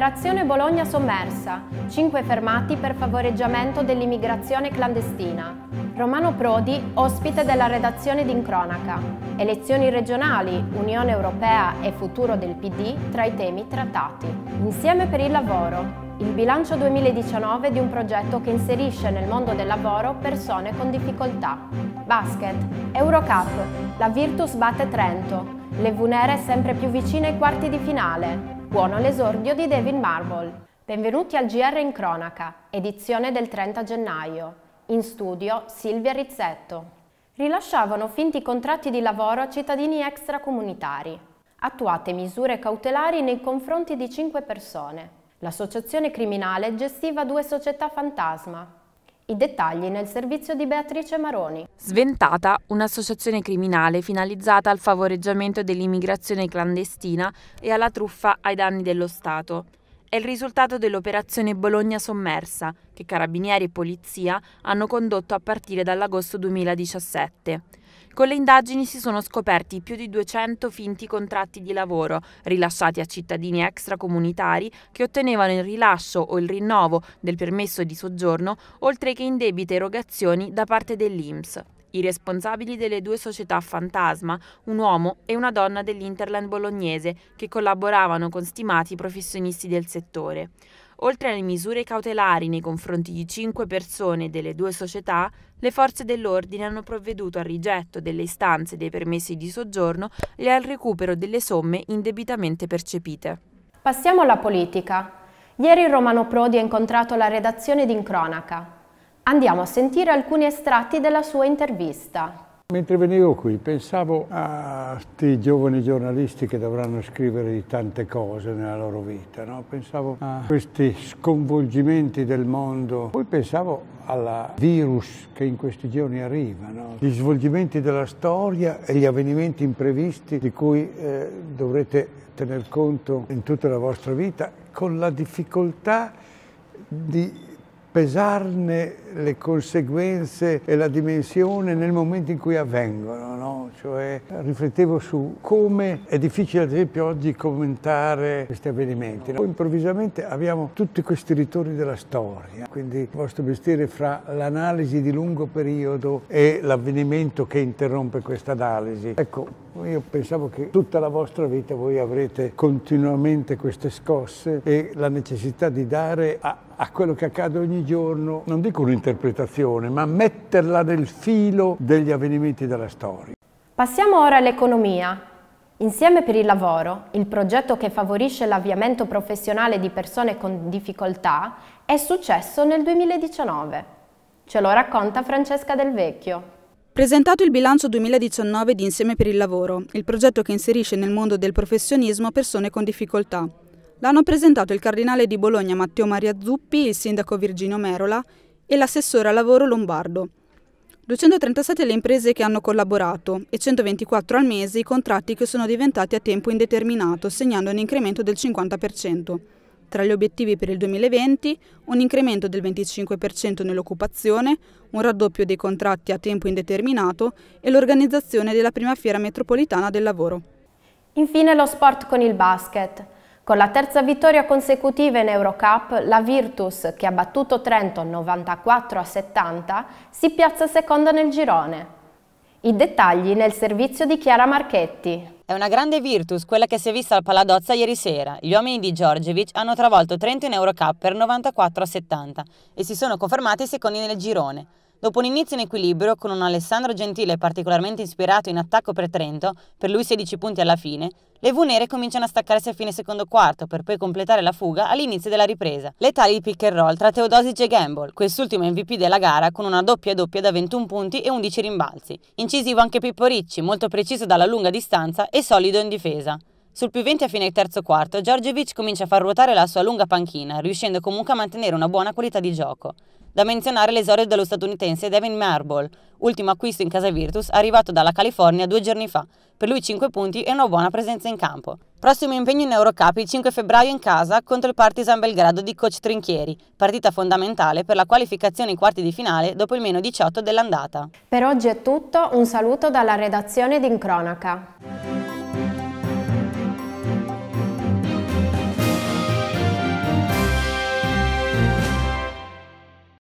Operazione Bologna sommersa, 5 fermati per favoreggiamento dell'immigrazione clandestina. Romano Prodi, ospite della redazione d'Incronaca. Elezioni regionali, Unione Europea e futuro del PD tra i temi trattati. Insieme per il lavoro. Il bilancio 2019 di un progetto che inserisce nel mondo del lavoro persone con difficoltà. Basket, Eurocup, la Virtus batte Trento. Le Vunere sempre più vicine ai quarti di finale. Buono l'esordio di David Marble. Benvenuti al GR in cronaca, edizione del 30 gennaio. In studio Silvia Rizzetto. Rilasciavano finti contratti di lavoro a cittadini extracomunitari. Attuate misure cautelari nei confronti di 5 persone. L'associazione criminale gestiva due società fantasma, i dettagli nel servizio di Beatrice Maroni. Sventata, un'associazione criminale finalizzata al favoreggiamento dell'immigrazione clandestina e alla truffa ai danni dello Stato. È il risultato dell'operazione Bologna sommersa, che carabinieri e polizia hanno condotto a partire dall'agosto 2017. Con le indagini si sono scoperti più di 200 finti contratti di lavoro rilasciati a cittadini extracomunitari che ottenevano il rilascio o il rinnovo del permesso di soggiorno, oltre che indebite erogazioni da parte dell'INPS i responsabili delle due società fantasma, un uomo e una donna dell'Interland bolognese, che collaboravano con stimati professionisti del settore. Oltre alle misure cautelari nei confronti di cinque persone delle due società, le forze dell'ordine hanno provveduto al rigetto delle istanze dei permessi di soggiorno e al recupero delle somme indebitamente percepite. Passiamo alla politica. Ieri Romano Prodi ha incontrato la redazione di Incronaca. Andiamo a sentire alcuni estratti della sua intervista. Mentre venivo qui pensavo a questi giovani giornalisti che dovranno scrivere di tante cose nella loro vita, no? pensavo a ah. questi sconvolgimenti del mondo, poi pensavo al virus che in questi giorni arriva, no? gli svolgimenti della storia e gli avvenimenti imprevisti di cui eh, dovrete tener conto in tutta la vostra vita, con la difficoltà di pesarne le conseguenze e la dimensione nel momento in cui avvengono, no? cioè riflettevo su come è difficile ad esempio oggi commentare questi avvenimenti. Poi improvvisamente abbiamo tutti questi ritorni della storia, quindi il vostro mestiere fra l'analisi di lungo periodo e l'avvenimento che interrompe questa analisi. Ecco, io pensavo che tutta la vostra vita voi avrete continuamente queste scosse e la necessità di dare a a quello che accade ogni giorno, non dico un'interpretazione, ma metterla nel filo degli avvenimenti della storia. Passiamo ora all'economia. Insieme per il lavoro, il progetto che favorisce l'avviamento professionale di persone con difficoltà è successo nel 2019. Ce lo racconta Francesca Del Vecchio. Presentato il bilancio 2019 di Insieme per il lavoro, il progetto che inserisce nel mondo del professionismo persone con difficoltà. L'hanno presentato il cardinale di Bologna Matteo Maria Zuppi, il sindaco Virginio Merola e l'assessore al lavoro Lombardo. 237 le imprese che hanno collaborato e 124 al mese i contratti che sono diventati a tempo indeterminato, segnando un incremento del 50%. Tra gli obiettivi per il 2020, un incremento del 25% nell'occupazione, un raddoppio dei contratti a tempo indeterminato e l'organizzazione della prima fiera metropolitana del lavoro. Infine lo sport con il basket. Con la terza vittoria consecutiva in Eurocup, la Virtus, che ha battuto Trento 94 a 70, si piazza seconda nel girone. I dettagli nel servizio di Chiara Marchetti. È una grande Virtus quella che si è vista al Paladozza ieri sera. Gli uomini di Giorgevic hanno travolto Trento in Eurocup per 94 a 70 e si sono confermati secondi nel girone. Dopo un inizio in equilibrio con un Alessandro Gentile particolarmente ispirato in attacco per Trento, per lui 16 punti alla fine, le V nere cominciano a staccarsi a fine secondo quarto per poi completare la fuga all'inizio della ripresa. Letali di pick and roll tra Teodosic e Gamble, quest'ultimo MVP della gara con una doppia doppia da 21 punti e 11 rimbalzi. Incisivo anche Pippo Ricci, molto preciso dalla lunga distanza e solido in difesa. Sul più 20 a fine terzo quarto, Djordjevic comincia a far ruotare la sua lunga panchina, riuscendo comunque a mantenere una buona qualità di gioco. Da menzionare l'esordio dello statunitense Devin Marble, ultimo acquisto in casa Virtus, arrivato dalla California due giorni fa. Per lui 5 punti e una buona presenza in campo. Prossimo impegno in Eurocup il 5 febbraio in casa contro il Partizan Belgrado di coach Trinchieri, partita fondamentale per la qualificazione ai quarti di finale dopo il meno 18 dell'andata. Per oggi è tutto, un saluto dalla redazione di Incronaca.